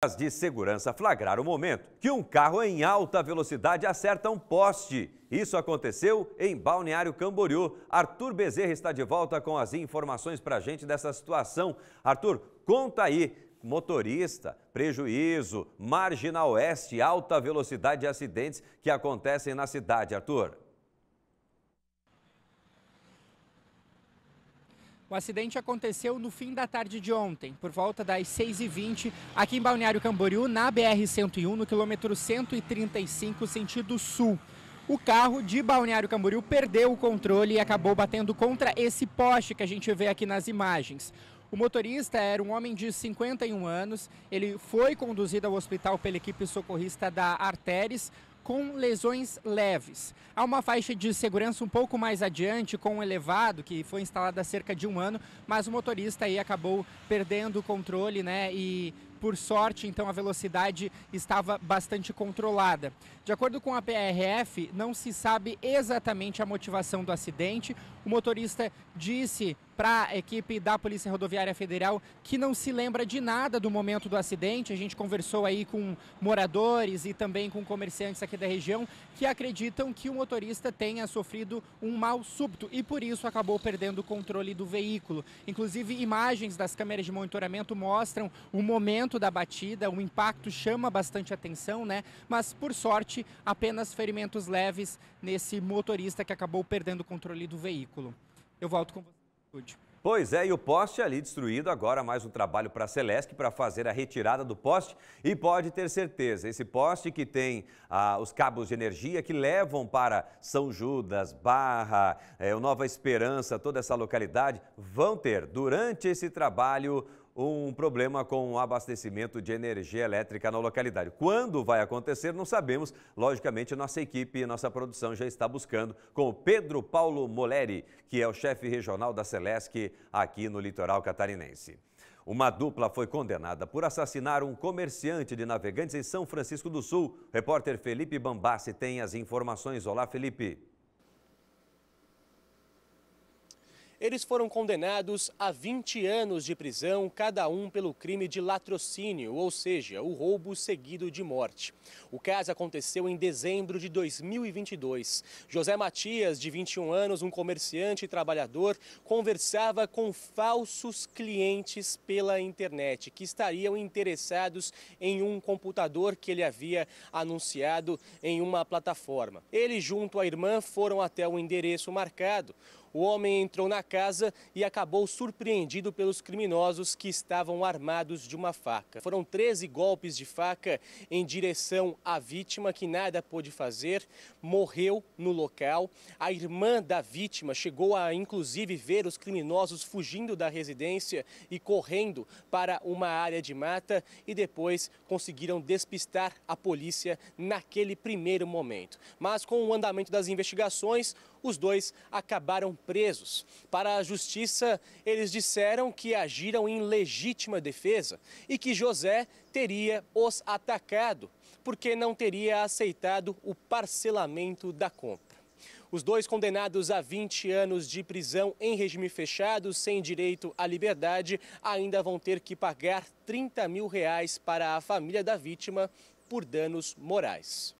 As de segurança flagraram o momento que um carro em alta velocidade acerta um poste. Isso aconteceu em Balneário Camboriú. Arthur Bezerra está de volta com as informações para a gente dessa situação. Arthur, conta aí. Motorista, prejuízo, marginal oeste, alta velocidade de acidentes que acontecem na cidade, Arthur. O acidente aconteceu no fim da tarde de ontem, por volta das 6h20, aqui em Balneário Camboriú, na BR-101, no quilômetro 135, sentido sul. O carro de Balneário Camboriú perdeu o controle e acabou batendo contra esse poste que a gente vê aqui nas imagens. O motorista era um homem de 51 anos, ele foi conduzido ao hospital pela equipe socorrista da Arteres, com lesões leves. Há uma faixa de segurança um pouco mais adiante, com um elevado, que foi instalado há cerca de um ano, mas o motorista aí acabou perdendo o controle né, e por sorte, então, a velocidade estava bastante controlada. De acordo com a PRF, não se sabe exatamente a motivação do acidente. O motorista disse para a equipe da Polícia Rodoviária Federal que não se lembra de nada do momento do acidente. A gente conversou aí com moradores e também com comerciantes aqui da região que acreditam que o motorista tenha sofrido um mal súbito e por isso acabou perdendo o controle do veículo. Inclusive, imagens das câmeras de monitoramento mostram o momento da batida, o impacto chama bastante atenção, né? Mas por sorte, apenas ferimentos leves nesse motorista que acabou perdendo o controle do veículo. Eu volto com você. Pois é, e o poste ali destruído, agora mais um trabalho para a Celeste para fazer a retirada do poste e pode ter certeza, esse poste que tem ah, os cabos de energia que levam para São Judas, Barra, eh, Nova Esperança, toda essa localidade, vão ter durante esse trabalho um problema com o abastecimento de energia elétrica na localidade. Quando vai acontecer, não sabemos. Logicamente, nossa equipe, nossa produção já está buscando com o Pedro Paulo Moleri, que é o chefe regional da Celesc aqui no litoral catarinense. Uma dupla foi condenada por assassinar um comerciante de navegantes em São Francisco do Sul. O repórter Felipe Bambassi tem as informações. Olá, Felipe. Eles foram condenados a 20 anos de prisão, cada um pelo crime de latrocínio, ou seja, o roubo seguido de morte. O caso aconteceu em dezembro de 2022. José Matias, de 21 anos, um comerciante e trabalhador, conversava com falsos clientes pela internet que estariam interessados em um computador que ele havia anunciado em uma plataforma. Ele, junto à irmã, foram até o endereço marcado. O homem entrou na casa e acabou surpreendido pelos criminosos que estavam armados de uma faca. Foram 13 golpes de faca em direção à vítima, que nada pôde fazer, morreu no local. A irmã da vítima chegou a, inclusive, ver os criminosos fugindo da residência e correndo para uma área de mata e depois conseguiram despistar a polícia naquele primeiro momento. Mas com o andamento das investigações, os dois acabaram presos. Para a justiça, eles disseram que agiram em legítima defesa e que José teria os atacado, porque não teria aceitado o parcelamento da compra. Os dois condenados a 20 anos de prisão em regime fechado, sem direito à liberdade, ainda vão ter que pagar 30 mil reais para a família da vítima por danos morais.